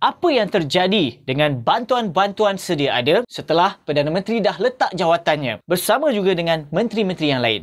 apa yang terjadi dengan bantuan-bantuan sedia ada setelah Perdana Menteri dah letak jawatannya bersama juga dengan menteri-menteri yang lain.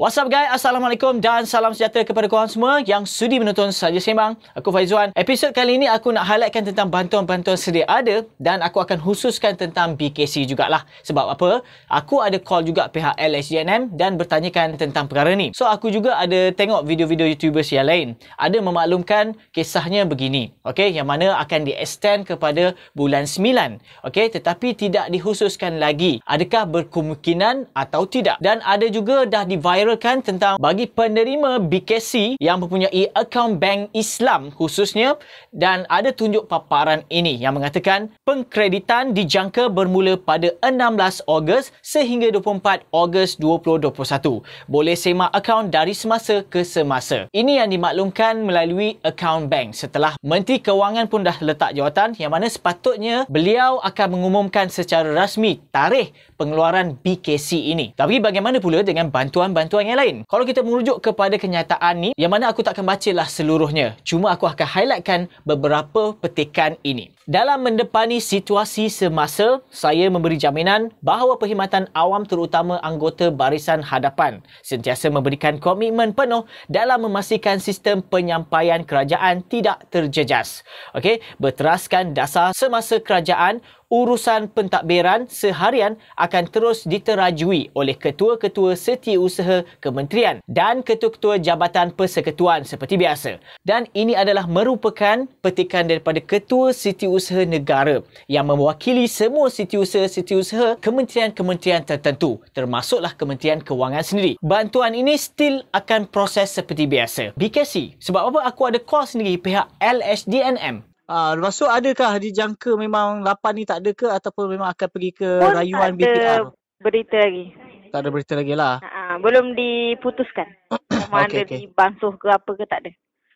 What's up guys? Assalamualaikum dan salam sejahtera kepada korang semua yang sudi menonton Saja Sembang. Aku Faizuan. Episod kali ini aku nak highlightkan tentang bantuan-bantuan sedia ada dan aku akan khususkan tentang BKC jugalah. Sebab apa? Aku ada call juga pihak LSJNM dan bertanyakan tentang perkara ni. So aku juga ada tengok video-video YouTubers yang lain. Ada memaklumkan kisahnya begini. Okay, yang mana akan di-extend kepada bulan 9. Okay, tetapi tidak dikhususkan lagi. Adakah berkemungkinan atau tidak? Dan ada juga dah di-viral menyuarakan tentang bagi penerima BKC yang mempunyai akaun bank Islam khususnya dan ada tunjuk paparan ini yang mengatakan pengkreditan dijangka bermula pada 16 Ogos sehingga 24 Ogos 2021. Boleh semak akaun dari semasa ke semasa. Ini yang dimaklumkan melalui akaun bank setelah Menteri Kewangan pun dah letak jawatan yang mana sepatutnya beliau akan mengumumkan secara rasmi tarikh pengeluaran BKC ini. Tapi bagaimana pula dengan bantuan-bantuan peluang yang lain. Kalau kita merujuk kepada kenyataan ni, yang mana aku tak akan bacalah seluruhnya. Cuma aku akan highlightkan beberapa petikan ini. Dalam mendepani situasi semasa, saya memberi jaminan bahawa perkhidmatan awam terutama anggota barisan hadapan sentiasa memberikan komitmen penuh dalam memastikan sistem penyampaian kerajaan tidak terjejas. Okey, berteraskan dasar semasa kerajaan, urusan pentadbiran seharian akan terus diterajui oleh ketua-ketua setiausaha kementerian dan ketua-ketua jabatan persekutuan seperti biasa. Dan ini adalah merupakan petikan daripada ketua setiausaha negara yang mewakili semua setiausaha-setiausaha kementerian-kementerian tertentu termasuklah Kementerian Kewangan sendiri. Bantuan ini still akan proses seperti biasa. BKC, sebab apa aku ada call sendiri pihak LHDNM Uh, lepas tu adakah dijangka memang lapan ni tak ada ke ataupun memang akan pergi ke Pun rayuan BTR? Tak ada BTR? berita lagi. Tak ada berita lagi lah. Uh, belum diputuskan. Mana okay, okay. dibansuh ke apa ke tak ada.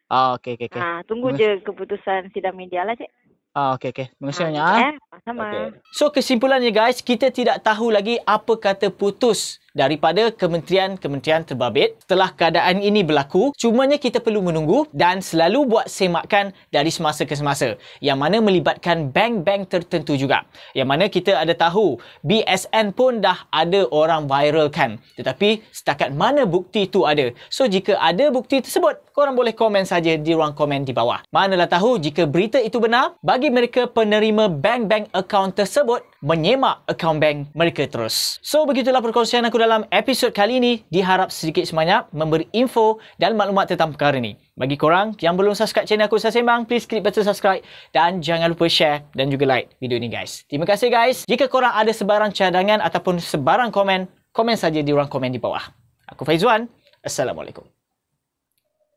Ah, okay, okay, okay. Ha, ah, tunggu Mereka. je keputusan sidang media lah cik. Ah, okay, okay. Terima kasih ha, banyak. Eh sama. Okay. So kesimpulannya guys, kita tidak tahu lagi apa kata putus daripada kementerian-kementerian terbabit setelah keadaan ini berlaku. Cumanya kita perlu menunggu dan selalu buat semakan dari semasa ke semasa yang mana melibatkan bank-bank tertentu juga. Yang mana kita ada tahu BSN pun dah ada orang viral kan. Tetapi setakat mana bukti itu ada? So jika ada bukti tersebut, korang boleh komen saja di ruang komen di bawah. Manalah tahu jika berita itu benar, bagi mereka penerima bank-bank akaun tersebut menyemak akaun bank mereka terus. So begitulah perkongsian aku dalam episod kali ini. Diharap sedikit sebanyak memberi info dan maklumat tentang perkara ini. Bagi korang yang belum subscribe channel aku Sasembang, please klik button subscribe dan jangan lupa share dan juga like video ini guys. Terima kasih guys. Jika korang ada sebarang cadangan ataupun sebarang komen, komen saja di ruang komen di bawah. Aku Faizwan. Assalamualaikum.